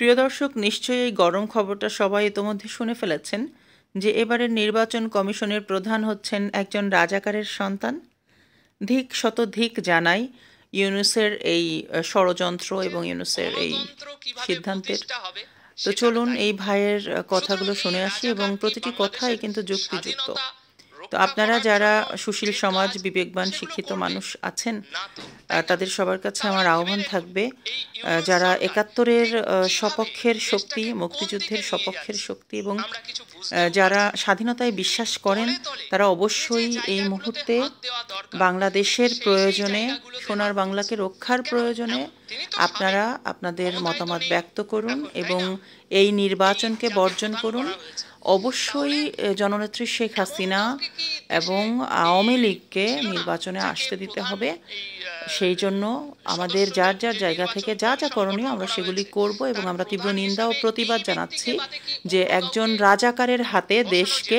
প্রিয় দর্শক নিশ্চয়ই এই গরম খবরটা সবাই ইতোমধ্যে শুনে ফেলেছেন যে এবারের নির্বাচন কমিশনের প্রধান হচ্ছেন একজন রাজাকারের সন্তান ধিক শত ধিক জানাই ইউনুসের এই ষড়যন্ত্র এবং ইউনুসের এই সিদ্ধান্তের তো চলুন এই ভাইয়ের কথাগুলো শুনে আসি এবং প্রতিটি কথাই কিন্তু যুক্তিযুক্ত তো আপনারা যারা সুশীল সমাজ বিবেকবান শিক্ষিত মানুষ আছেন তাদের সবার কাছে আমার আহ্বান থাকবে যারা একাত্তরের সপক্ষের শক্তি মুক্তিযুদ্ধের সপক্ষের শক্তি এবং যারা স্বাধীনতায় বিশ্বাস করেন তারা অবশ্যই এই মুহূর্তে বাংলাদেশের প্রয়োজনে সোনার বাংলাকে রক্ষার প্রয়োজনে আপনারা আপনাদের মতামত ব্যক্ত করুন এবং এই নির্বাচনকে বর্জন করুন অবশ্যই জননেত্রী শেখ হাসিনা এবং আওয়ামী লীগকে নির্বাচনে আসতে দিতে হবে সেই জন্য আমাদের যার যার জায়গা থেকে যা যা করণীয় আমরা সেগুলি করব এবং আমরা তীব্র নিন্দা ও প্রতিবাদ জানাচ্ছি যে একজন রাজাকারের হাতে দেশকে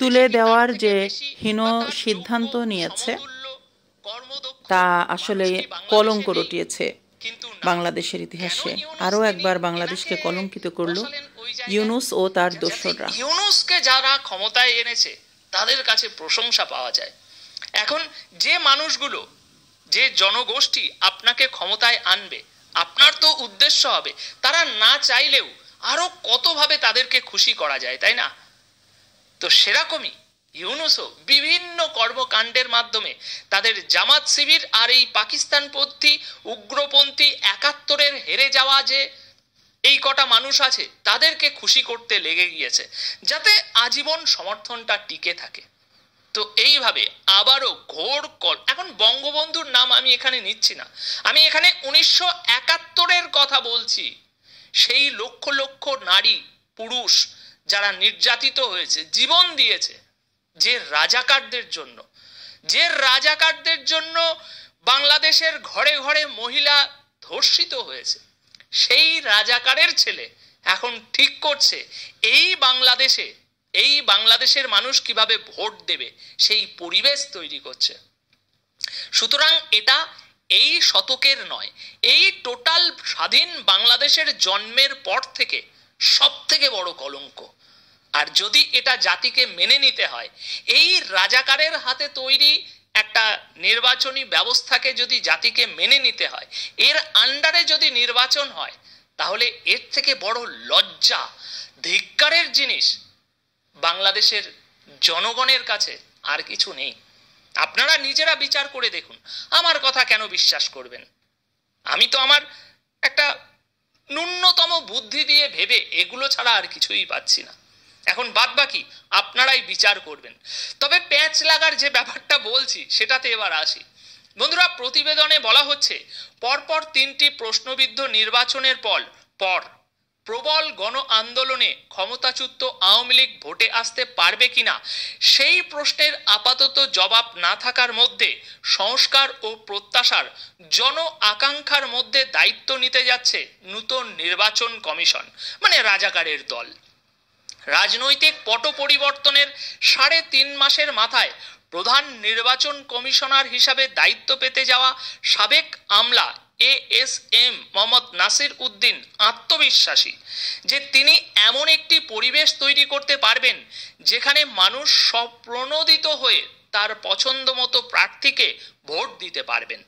তুলে দেওয়ার যে হীন সিদ্ধান্ত নিয়েছে তা আসলে কলঙ্ক রটিয়েছে বাংলাদেশের ইতিহাসে আরও একবার বাংলাদেশকে কলঙ্কিত করল ইউনুস ও তার দোসররা ইউনুসকে যারা ক্ষমতায় এনেছে তাদের কাছে প্রশংসা পাওয়া যায় এখন যে মানুষগুলো যে জনগোষ্ঠী আপনাকে ক্ষমতায় আনবে আপনার তো উদ্দেশ্য হবে তারা না চাইলেও আরো কতভাবে তাদেরকে খুশি করা যায় তাই না তো সেরকমই ইউনুসও বিভিন্ন কর্মকাণ্ডের মাধ্যমে তাদের জামাত শিবির আর এই পাকিস্তানপন্থী উগ্রপন্থী একাত্তরের হেরে যাওয়া যে এই কটা মানুষ আছে তাদেরকে খুশি করতে লেগে গিয়েছে যাতে আজীবন সমর্থনটা টিকে থাকে তো এইভাবে আবারও ঘোর কল এখন বঙ্গবন্ধুর নাম আমি এখানে নিচ্ছি না আমি এখানে উনিশশো একাত্তরের কথা বলছি সেই লক্ষ লক্ষ নারী পুরুষ যারা নির্যাতিত হয়েছে জীবন দিয়েছে যে রাজাকারদের জন্য যে রাজাকারদের জন্য বাংলাদেশের ঘরে ঘরে মহিলা ধর্ষিত হয়েছে সেই রাজাকারের ছেলে এখন ঠিক করছে এই বাংলাদেশে এই বাংলাদেশের মানুষ কিভাবে ভোট দেবে সেই পরিবেশ তৈরি করছে সুতরাং এটা এই শতকের নয় এই টোটাল স্বাধীন বাংলাদেশের জন্মের পর থেকে সব থেকে বড় কলঙ্ক আর যদি এটা জাতিকে মেনে নিতে হয় এই রাজাকারের হাতে তৈরি একটা নির্বাচনী ব্যবস্থাকে যদি জাতিকে মেনে নিতে হয় এর আন্ডারে যদি নির্বাচন হয় তাহলে এর থেকে বড় লজ্জা ধিক্কারের জিনিস বাংলাদেশের জনগণের কাছে আর কিছু নেই আপনারা নিজেরা বিচার করে দেখুন আমার কথা কেন বিশ্বাস করবেন আমি তো আমার একটা ন্যূনতম বুদ্ধি দিয়ে ভেবে এগুলো ছাড়া আর কিছুই পাচ্ছি না এখন বাদ বাকি আপনারাই বিচার করবেন তবে প্যাঁচ লাগার যে ব্যাপারটা বলছি সেটাতে এবার আসি বন্ধুরা প্রতিবেদনে বলা হচ্ছে পরপর তিনটি প্রশ্নবিদ্ধ নির্বাচনের পর পর প্রবল গণ আন্দোলনে ক্ষমতাচ্যুত আওয়ামী লীগ ভোটে আসতে পারবে কিনা সেই প্রশ্নের আপাতত জবাব না থাকার মধ্যে সংস্কার ও প্রত্যাশার জন আকাঙ্ক্ষার মধ্যে দায়িত্ব নিতে যাচ্ছে নূতন নির্বাচন কমিশন মানে রাজাকারের দল রাজনৈতিক পট পরিবর্তনের সাড়ে তিন মাসের মাথায় প্রধান নির্বাচন কমিশনার হিসাবে দায়িত্ব পেতে যাওয়া সাবেক আমলা A S M Mohammad Nasir Uddin আত্মবিশ্বাসী যে তিনি এমন একটি পরিবেশ তৈরি করতে পারবেন যেখানে মানুষ স্বপ্রণোদিত হয়ে তার পছন্দ মতো প্রার্থীকে ভোট দিতে পারবেন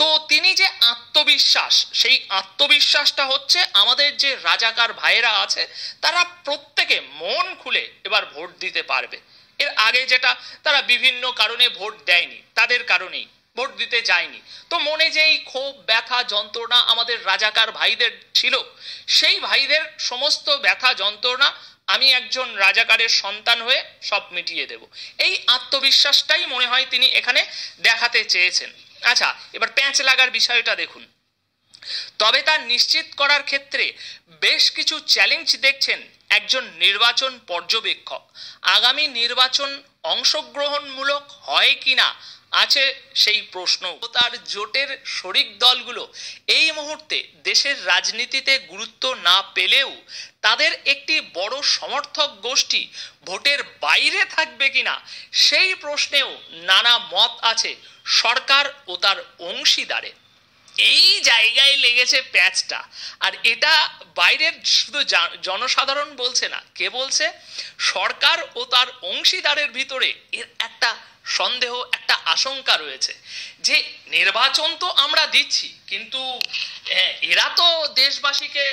তো তিনি যে আত্মবিশ্বাস সেই আত্মবিশ্বাসটা হচ্ছে আমাদের যে রাজাকার ভাইয়েরা আছে তারা প্রত্যেকে মন খুলে এবার ভোট দিতে পারবে এর আগে যেটা তারা বিভিন্ন কারণে ভোট দেয়নি তাদের কারণেই ভোট দিতে যায়নি তো মনে যে এই ক্ষোভ ব্যথা যন্ত্রণা আমাদের রাজাকার ভাইদের ছিল সেই ভাইদের সমস্ত ব্যথা যন্ত্রণা আমি একজন রাজাকারের সন্তান হয়ে সব মিটিয়ে দেব এই আত্মবিশ্বাসটাই মনে হয় তিনি এখানে দেখাতে চেয়েছেন আচ্ছা এবার প্যাঁচ লাগার বিষয়টা দেখুন তবে তা নিশ্চিত করার ক্ষেত্রে বেশ কিছু চ্যালেঞ্জ দেখছেন একজন নির্বাচন পর্যবেক্ষক আগামী নির্বাচন অংশগ্রহণমূলক হয় কিনা আছে সেই প্রশ্ন তার জোটের শরিক দলগুলো এই মুহূর্তে দেশের রাজনীতিতে গুরুত্ব না পেলেও তাদের একটি বড় সমর্থক গোষ্ঠী ভোটের বাইরে থাকবে কিনা সেই প্রশ্নেও নানা মত আছে সরকার ও তার অংশীদারের এই জায়গায় লেগেছে প্যাচটা আর এটা বাইরের শুধু জনসাধারণ বলছে না কে বলছে সরকার ও তার অংশীদারের ভিতরে এর একটা সন্দেহ একটা আশঙ্কা রয়েছে যে নির্বাচন তো আমরা দিচ্ছি কিন্তু হ্যাঁ, এরা তো দেশবাসীকে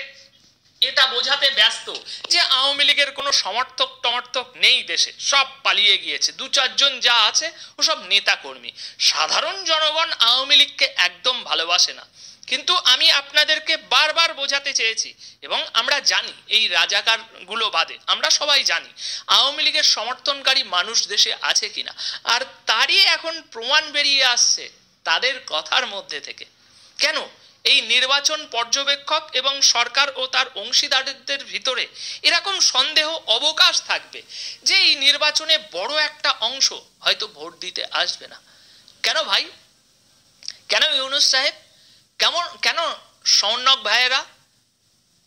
এটা বোঝাতে ব্যস্ত যে আওয়ামী লীগের কোনো সমর্থক টমর্থক নেই দেশে সব পালিয়ে গিয়েছে দু চারজন যা আছে ওসব নেতাকর্মী সাধারণ জনগণ আওয়ামী লীগকে একদম ভালোবাসে না কিন্তু আমি আপনাদেরকে বারবার বোঝাতে চেয়েছি এবং আমরা জানি এই রাজাকারগুলো বাদে আমরা সবাই জানি আওয়ামী লীগের সমর্থনকারী মানুষ দেশে আছে কিনা আর তারই এখন প্রমাণ বেরিয়ে আসছে তাদের কথার মধ্যে থেকে কেন এই নির্বাচন পর্যবেক্ষক এবং সরকার ও তার অংশীদারদের ভিতরে এরকম সন্দেহ অবকাশ থাকবে যে এই নির্বাচনে বড় একটা অংশ হয়তো ভোট দিতে আসবে না কেন ভাই কেন ইউনুস সাহেব কেমন কেন স্বর্ণক ভাইয়েরা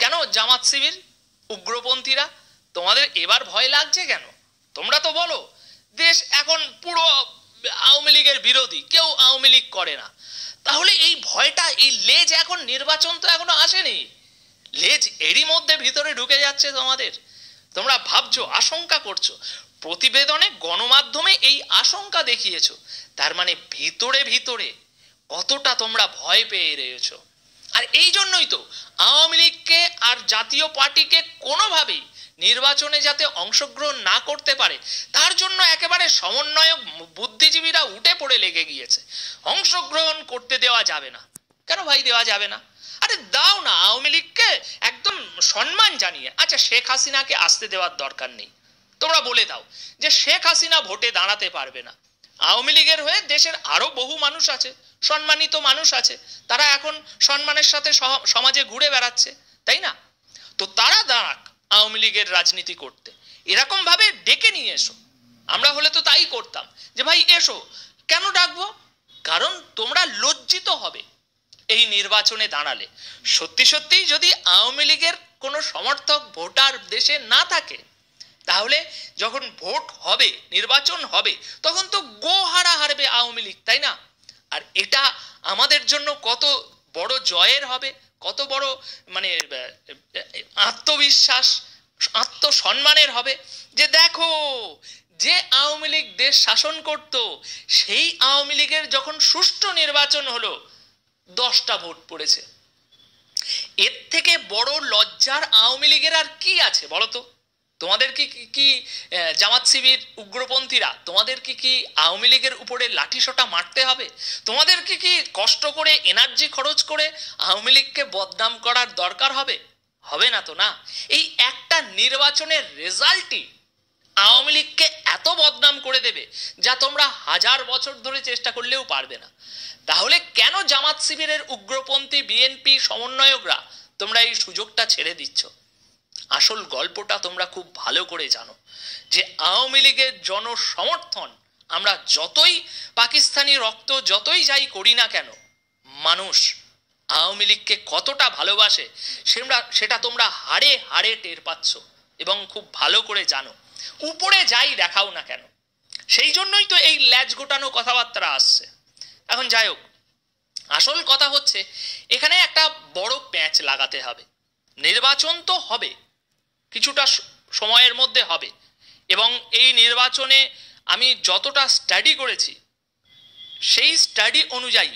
কেন জামাত শিবির উগ্রপন্থীরা তোমাদের এবার ভয় লাগছে কেন তোমরা তো বলো দেশ এখন পুরো আওয়ামী লীগের বিরোধী কেউ আওয়ামী লীগ করে না তাহলে এই ভয়টা এই লেজ এখন নির্বাচন তো এখনো আসেনি লেজ এরই মধ্যে ভিতরে ঢুকে যাচ্ছে তোমাদের তোমরা ভাবছো আশঙ্কা করছো প্রতিবেদনে গণমাধ্যমে এই আশঙ্কা দেখিয়েছ তার মানে ভিতরে ভিতরে কতটা তোমরা ভয় পেয়ে রয়েছ আর এই জন্যই তো আওয়ামী লীগকে আর জাতীয় পার্টিকে কোনোভাবেই নির্বাচনে যাতে অংশগ্রহণ না করতে পারে তার জন্য একেবারে সমন্বয়ক বুদ্ধিজীবীরা উঠে পড়ে লেগে গিয়েছে অংশগ্রহণ করতে দেওয়া যাবে না কেন ভাই দেওয়া যাবে না আরে দাও না আওয়ামী লীগকে একদম সম্মান জানিয়ে আচ্ছা শেখ হাসিনাকে আসতে দেওয়ার দরকার নেই তোমরা বলে দাও যে শেখ হাসিনা ভোটে দাঁড়াতে পারবে না আওয়ামী লীগের হয়ে দেশের আরও বহু মানুষ আছে সম্মানিত মানুষ আছে তারা এখন সম্মানের সাথে সমাজে ঘুরে বেড়াচ্ছে তাই না তো তারা দাঁড়াক আওয়ামী লীগের রাজনীতি করতে এরকমভাবে ডেকে নিয়ে এসো আমরা হলে তো তাই করতাম যে ভাই এসো কেন ডাকবো কারণ তোমরা লজ্জিত হবে এই নির্বাচনে দাঁড়ালে সত্যি সত্যি যদি আওয়ামী লীগের কোনো সমর্থক ভোটার দেশে না থাকে তাহলে যখন ভোট হবে নির্বাচন হবে তখন তো গোহারা হারবে আওয়ামী লীগ তাই না আর এটা আমাদের জন্য কত বড় জয়ের হবে কত বড় মানে আত্মবিশ্বাস আত্মসম্মানের হবে যে দেখো যে আওয়ামী লীগ দেশ শাসন করত সেই আওয়ামী লীগের যখন সুষ্ঠু নির্বাচন হলো দশটা ভোট পড়েছে এর থেকে বড় লজ্জার আওয়ামী লীগের আর কি আছে বলতো তোমাদেরকে কি কি জামাত শিবির উগ্রপন্থীরা তোমাদেরকে কি আওয়ামী লীগের উপরে লাঠিসোটা মারতে হবে তোমাদেরকে কি কষ্ট করে এনার্জি খরচ করে আওয়ামী লীগকে বদনাম করার দরকার হবে হবে না তো না এই একটা নির্বাচনের রেজাল্টই আওয়ামী লীগকে এত বদনাম করে দেবে যা তোমরা হাজার বছর ধরে চেষ্টা করলেও পারবে না তাহলে কেন জামাত শিবিরের উগ্রপন্থী বিএনপি সমন্বয়করা তোমরা এই সুযোগটা ছেড়ে দিচ্ছ আসল গল্পটা তোমরা খুব ভালো করে জানো যে আওয়ামী লীগের জনসমর্থন আমরা যতই পাকিস্তানি রক্ত যতই যাই করি না কেন মানুষ আওয়ামী লীগকে কতটা ভালোবাসে সেটা সেটা তোমরা হাড়ে হাড়ে টের পাচ্ছ এবং খুব ভালো করে জানো উপরে যাই দেখাও না কেন সেই জন্যই তো এই ল্যাজ গোটানো কথাবার্তা আসছে এখন যাই হোক আসল কথা হচ্ছে এখানে একটা বড় প্যাঁচ লাগাতে হবে নির্বাচন তো হবে কিছুটা সময়ের মধ্যে হবে এবং এই নির্বাচনে আমি যতটা স্টাডি করেছি সেই স্টাডি অনুযায়ী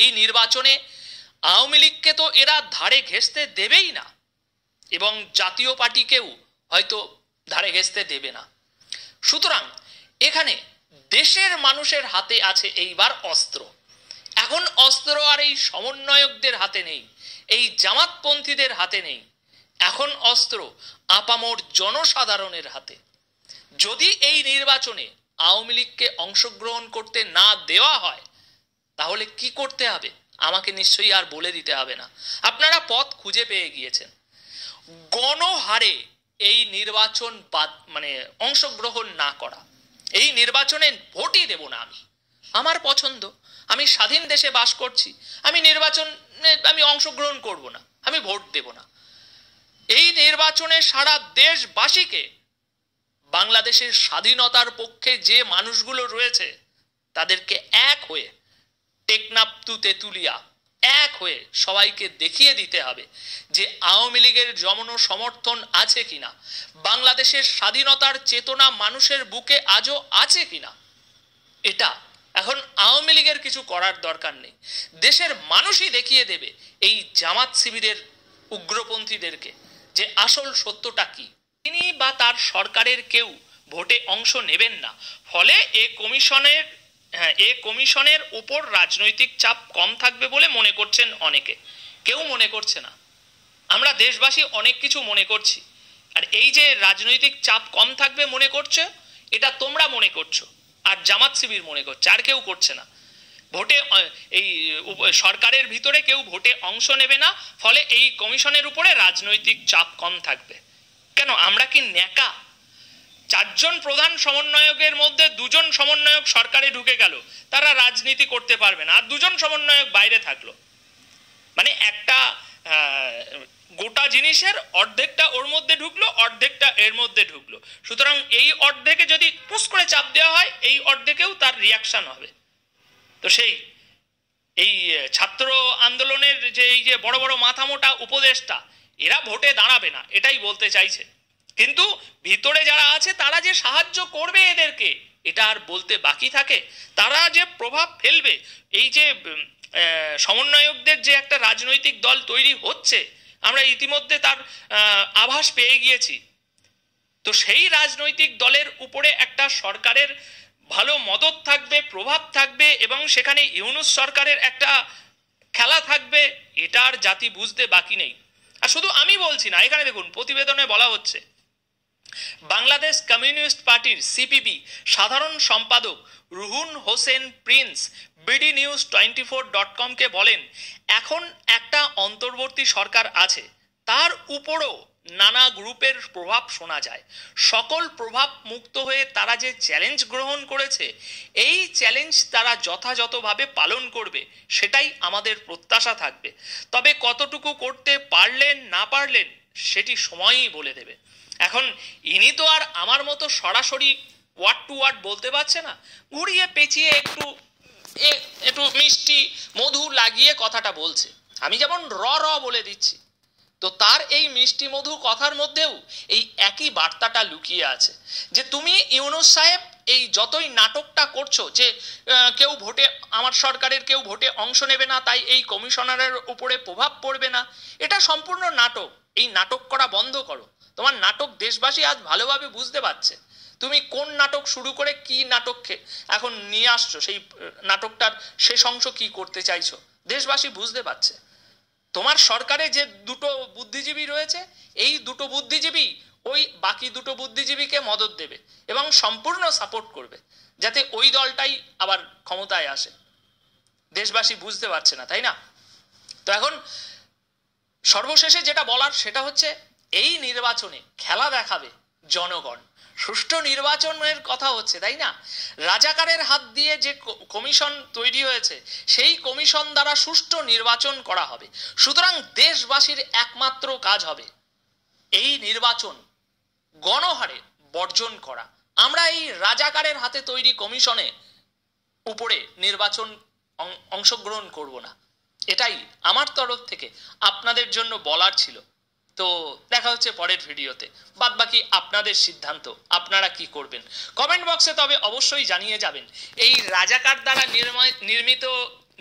এই নির্বাচনে আওয়ামী লীগকে তো এরা ধারে ঘেঁচতে দেবেই না এবং জাতীয় পার্টিকেও হয়তো ধারে ঘেঁচতে দেবে না সুতরাং এখানে দেশের মানুষের হাতে আছে এইবার অস্ত্র এখন অস্ত্র আর এই সমন্বয়কদের হাতে নেই এই জামাতপন্থীদের হাতে নেই এখন অস্ত্র আপামোর জনসাধারণের হাতে যদি এই নির্বাচনে আওয়ামী লীগকে অংশগ্রহণ করতে না দেওয়া হয় তাহলে কি করতে হবে আমাকে নিশ্চয়ই আর বলে দিতে হবে না আপনারা পথ খুঁজে পেয়ে গিয়েছেন গণহারে এই নির্বাচন বাদ মানে অংশগ্রহণ না করা এই নির্বাচনে ভোটই দেব না আমি আমার পছন্দ আমি স্বাধীন দেশে বাস করছি আমি নির্বাচনে আমি অংশগ্রহণ করব না আমি ভোট দেব না এই নির্বাচনে সারা দেশবাসীকে বাংলাদেশের স্বাধীনতার পক্ষে যে মানুষগুলো রয়েছে তাদেরকে এক হয়ে টেকনাপ্তু তেতুলিয়া এক হয়ে সবাইকে দেখিয়ে দিতে হবে যে আওয়ামী লীগের জমন সমর্থন আছে কিনা বাংলাদেশের স্বাধীনতার চেতনা মানুষের বুকে আজও আছে কিনা এটা এখন আওয়ামী লীগের কিছু করার দরকার নেই দেশের মানুষই দেখিয়ে দেবে এই জামাত শিবিরের উগ্রপন্থীদেরকে যে আসল সত্যটা কি তিনি বা তার সরকারের কেউ ভোটে অংশ নেবেন না ফলে এ কমিশনের হ্যাঁ, এ কমিশনের উপর রাজনৈতিক চাপ কম থাকবে বলে মনে করছেন অনেকে কেউ মনে করছে না আমরা দেশবাসী অনেক কিছু মনে করছি আর এই যে রাজনৈতিক চাপ কম থাকবে মনে করছে এটা তোমরা মনে করছো আর জামাত শিবির মনে করছে আর কেউ করছে না ভোটে এই সরকারের ভিতরে কেউ ভোটে অংশ নেবে না ফলে এই কমিশনের উপরে রাজনৈতিক চাপ কম থাকবে কেন আমরা কি ন্যাকা চারজন প্রধান সমন্বয়কের মধ্যে দুজন সমন্বয়ক সরকারে ঢুকে গেল তারা রাজনীতি করতে পারবে না আর দুজন সমন্বয়ক বাইরে থাকলো মানে একটা গোটা জিনিসের অর্ধেকটা ওর মধ্যে ঢুকলো অর্ধেকটা এর মধ্যে ঢুকলো সুতরাং এই অর্ধেকে যদি পুশ করে চাপ দেওয়া হয় এই অর্ধেকেও তার রিয়াকশান হবে তো সেই এই ছাত্র আন্দোলনের যে এই যে বড় বড় মাথামোটা উপদেষ্টা এরা ভোটে দাঁড়াবে না এটাই বলতে চাইছে কিন্তু ভিতরে যারা আছে তারা যে সাহায্য করবে এদেরকে এটা আর বলতে বাকি থাকে তারা যে প্রভাব ফেলবে এই যে সমন্বয়কদের যে একটা রাজনৈতিক দল তৈরি হচ্ছে আমরা ইতিমধ্যে তার আভাস পেয়ে গিয়েছি তো সেই রাজনৈতিক দলের উপরে একটা সরকারের ভালো মদত থাকবে প্রভাব থাকবে এবং সেখানে ইউনুস সরকারের একটা খেলা থাকবে এটার জাতি বুঝতে বাকি নেই আর শুধু আমি বলছি না এখানে দেখুন প্রতিবেদনে বলা হচ্ছে বাংলাদেশ কমিউনিস্ট পার্টির সিপিবি সাধারণ সম্পাদক Ruhin Hossain Prince BD news twenty four dot কমকে বলেন এখন একটা অন্তর্বর্তী সরকার আছে তার উপরও নানা গ্রুপের প্রভাব শোনা যায় সকল প্রভাব মুক্ত হয়ে তারা যে চ্যালেঞ্জ গ্রহণ করেছে এই চ্যালেঞ্জ তারা যথাযথভাবে পালন করবে সেটাই আমাদের প্রত্যাশা থাকবে তবে কতটুকু করতে পারলেন না পারলেন সেটি সময়ই বলে দেবে এখন ইনি তো আর আমার মতো সরাসরি ওয়ার্ড টু ওয়ার্ড বলতে পারছে না ঘুরিয়ে পেঁচিয়ে একটু একটু মিষ্টি মধু লাগিয়ে কথাটা বলছে আমি যেমন র র বলে দিচ্ছি তো তার এই মিষ্টি মধু কথার মধ্যেও এই একই বার্তাটা লুকিয়ে আছে যে তুমি ইউনুস সাহেব এই যতই নাটকটা করছো যে কেউ ভোটে আমার সরকারের কেউ ভোটে অংশ নেবে না তাই এই কমিশনারের উপরে প্রভাব পড়বে না এটা সম্পূর্ণ নাটক এই নাটক করা বন্ধ করো তোমার নাটক দেশবাসী আজ ভালোভাবে বুঝতে পারছে তুমি কোন নাটক শুরু করে কি নাটককে এখন নিয়ে আসছো সেই নাটকটার শেষ অংশ কি করতে চাইছো দেশবাসী বুঝতে পারছে তোমার সরকারে যে দুটো বুদ্ধিজীবী রয়েছে এই দুটো বুদ্ধিজীবী ওই বাকি দুটো বুদ্ধিজীবীকে মদত দেবে এবং সম্পূর্ণ সাপোর্ট করবে যাতে ওই দলটাই আবার ক্ষমতায় আসে দেশবাসী বুঝতে পারছে না তাই না তো এখন সর্বশেষে যেটা বলার সেটা হচ্ছে এই নির্বাচনে খেলা দেখাবে জনগণ সুষ্ঠু নির্বাচনের কথা হচ্ছে তাই না রাজাকারের হাত দিয়ে যে কমিশন তৈরি হয়েছে সেই কমিশন দ্বারা সুষ্ঠু নির্বাচন করা হবে সুতরাং দেশবাসীর একমাত্র কাজ হবে এই নির্বাচন গণহারে বর্জন করা আমরা এই রাজাকারের হাতে তৈরি কমিশনে উপরে নির্বাচন অংশগ্রহণ করব না এটাই আমার তরফ থেকে আপনাদের জন্য বলার ছিল তো দেখা হচ্ছে পরের ভিডিওতে বাদ বাকি আপনাদের সিদ্ধান্ত আপনারা কি করবেন কমেন্ট বক্সে তবে অবশ্যই জানিয়ে যাবেন এই রাজাকার দ্বারা নির্মিত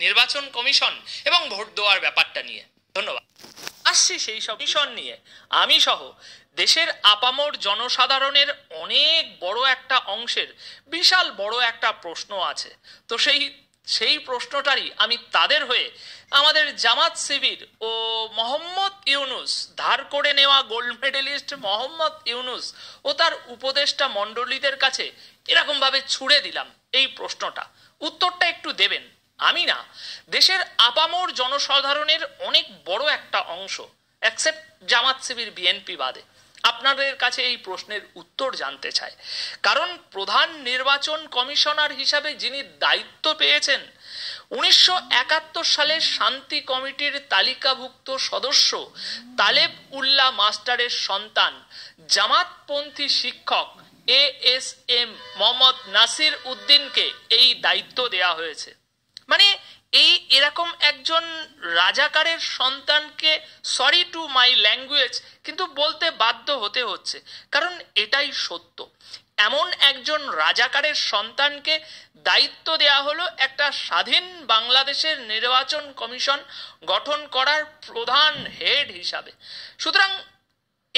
নির্বাচন কমিশন এবং ভোট দেওয়ার ব্যাপারটা নিয়ে ধন্যবাদ আসছি সেই সব মিশন নিয়ে আমি সহ দেশের আপামর জনসাধারণের অনেক বড় একটা অংশের বিশাল বড় একটা প্রশ্ন আছে তো সেই সেই প্রশ্নটারই আমি তাদের হয়ে আমাদের জামাত শিবির ও মোহাম্মদ ইউনুস ধার করে নেওয়া গোল্ড মেডেলিস্ট মোহাম্মদ ইউনুস ও তার উপদেষ্টা মণ্ডলীদের কাছে এরকমভাবে ছুড়ে দিলাম এই প্রশ্নটা উত্তরটা একটু দেবেন আমি না দেশের আপামোর জনসাধারণের অনেক বড় একটা অংশ অ্যাকসেপ্ট জামাত শিবির বিএনপি বাদে আপনাদের কাছে এই প্রশ্নের উত্তর জানতে চায় কারণ প্রধান নির্বাচন কমিশনার হিসাবে যিনি দায়িত্ব পেয়েছেন উনিশশো সালে শান্তি কমিটির তালিকাভুক্ত সদস্য তালেব উল্লাহ মাস্টারের সন্তান জামাতপন্থী শিক্ষক A S M Mohammad Nasir উদ্দিনকে এই দায়িত্ব দেয়া হয়েছে মানে এরকম একজন রাজাকারের সন্তানকে সরি টু মাই ল্যাঙ্গুয়েজ কিন্তু বলতে বাধ্য হতে হচ্ছে কারণ এটাই সত্য এমন একজন রাজাকারের সন্তানকে দায়িত্ব দেয়া হলো একটা স্বাধীন বাংলাদেশের নির্বাচন কমিশন গঠন করার প্রধান হেড হিসাবে সুতরাং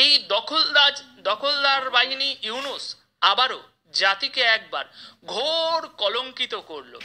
এই দখলদাজ দখলদার বাহিনী ইউনুস আবারও জাতিকে একবার ঘোর কলঙ্কিত করলো